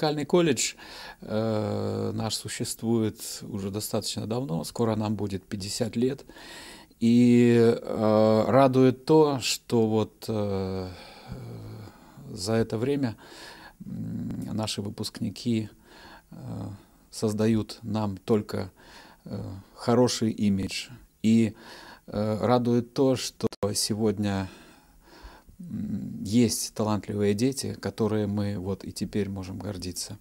музыкальный колледж э, наш существует уже достаточно давно, скоро нам будет 50 лет. И э, радует то, что вот э, за это время наши выпускники э, создают нам только э, хороший имидж. И э, радует то, что сегодня есть талантливые дети, которые мы вот и теперь можем гордиться.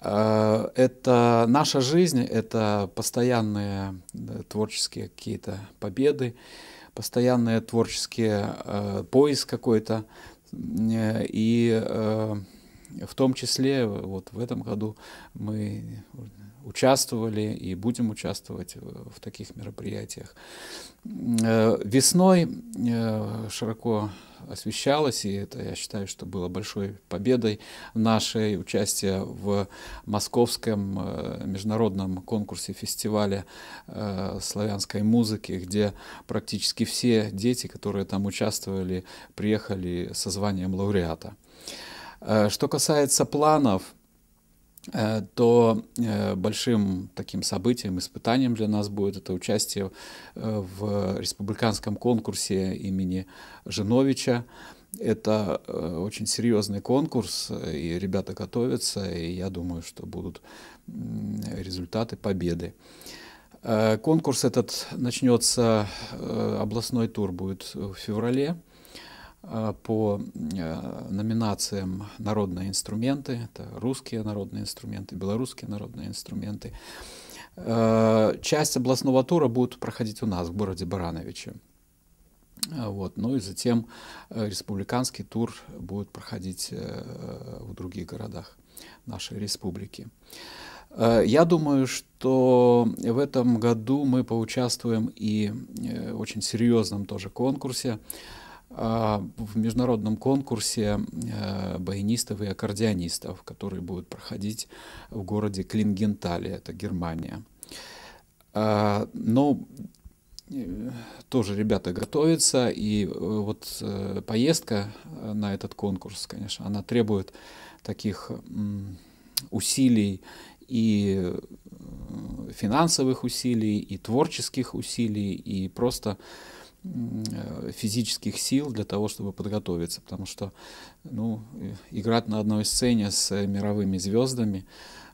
Э, это наша жизнь, это постоянные э, творческие какие-то победы, постоянные творческие э, поиск какой-то. И в том числе вот в этом году мы участвовали и будем участвовать в таких мероприятиях. Э, весной э, широко освещалось, и это, я считаю, что было большой победой нашей участия в московском э, международном конкурсе фестиваля славянской музыки, где практически все дети, которые там участвовали, приехали со званием лауреата. Что касается планов, Э, то э, большим таким событием, испытанием для нас будет это участие э, в республиканском конкурсе имени Женовича. Это очень серьезный конкурс, и ребята готовятся, и я думаю, что будут результаты победы. Конкурс этот начнется, областной тур будет в феврале. Э, по э, номинациям «Народные инструменты». Это русские народные инструменты, белорусские народные инструменты. Э, часть областного тура будет проходить у нас, в городе Барановиче. Вот. Ну и затем республиканский тур будет проходить в других городах нашей республики. Я думаю, что в этом году мы поучаствуем и в очень серьезном тоже конкурсе а, в международном конкурсе э, баянистов и аккордеонистов, который будет проходить в городе Клингентале, это Германия. А, но э, тоже ребята готовятся, и э, вот поездка на этот конкурс, конечно, она требует таких усилий и финансовых усилий, и творческих усилий, и просто э, Э, физических сил для того, чтобы подготовиться, потому что ну, э, играть на одной сцене с мировыми звездами,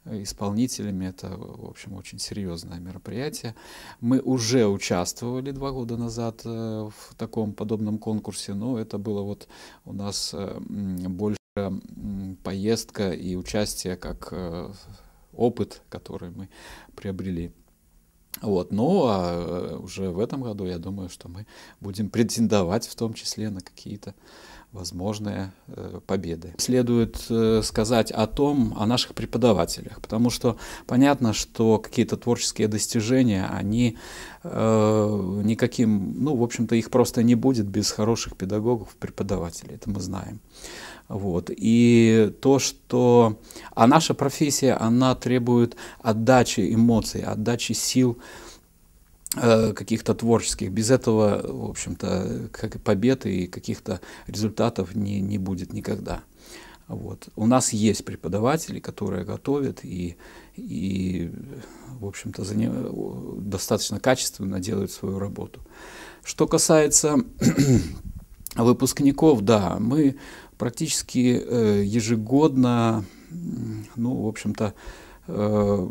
э, исполнителями, это, в общем, очень серьезное мероприятие. Мы уже участвовали два года назад в таком подобном конкурсе, но это было вот у нас больше поездка и участие как опыт, который мы приобрели. Вот. Ну, а э, уже в этом году, я думаю, что мы будем претендовать в том числе на какие-то возможные э, победы. Следует э, сказать о том, о наших преподавателях, потому что понятно, что какие-то творческие достижения, они э, никаким, ну, в общем-то, их просто не будет без хороших педагогов, преподавателей, это мы знаем. Вот. И то, что... А наша профессия, она требует отдачи эмоций, отдачи сил, э, Э, каких-то творческих. Без этого, в общем-то, как победы и каких-то результатов не, не будет никогда. Вот. У нас есть преподаватели, которые готовят и, и в общем-то, достаточно качественно делают свою работу. Что касается выпускников, да, мы практически э, ежегодно, ну, в общем-то, э,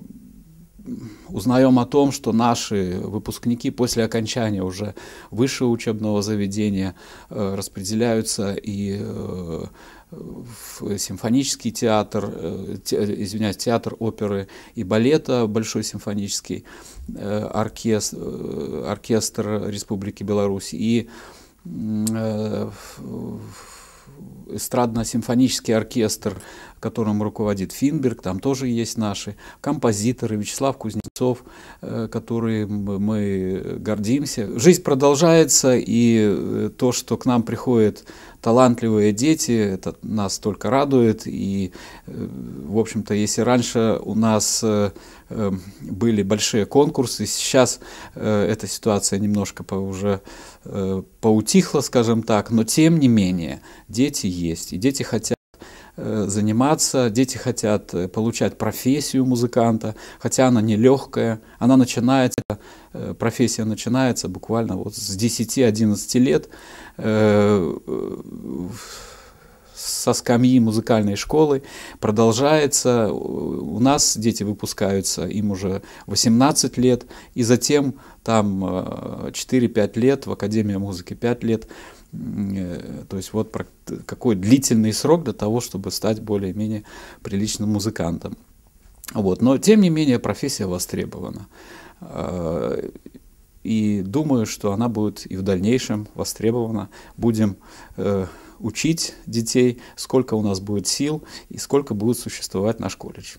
узнаем о том, что наши выпускники после окончания уже высшего учебного заведения э, распределяются и э, в симфонический театр, э, те, извиняюсь, театр оперы и балета, Большой симфонический э, оркестр, оркестр Республики Беларусь и эстрадно-симфонический оркестр, которым руководит Финберг, там тоже есть наши композиторы, Вячеслав Кузнецов, э, которые мы гордимся. Жизнь продолжается, и э, то, что к нам приходят талантливые дети, это нас только радует. И, э, в общем-то, если раньше у нас были большие конкурсы, сейчас эта ситуация немножко уже поутихла, скажем так, но тем не менее дети есть. И дети хотят э, заниматься, дети хотят э, получать профессию музыканта, хотя она нелегкая, она начинается, э, профессия начинается буквально вот с 10-11 лет э, со скамьи музыкальной школы, продолжается, у нас дети выпускаются, им уже 18 лет, и затем там 4-5 лет, в Академии музыки 5 лет, Э, то есть вот какой длительный срок для того, чтобы стать более-менее приличным музыкантом. Вот. Но тем не менее профессия востребована. А, и думаю, что она будет и в дальнейшем востребована. Будем э, учить детей, сколько у нас будет сил и сколько будет существовать наш колледж.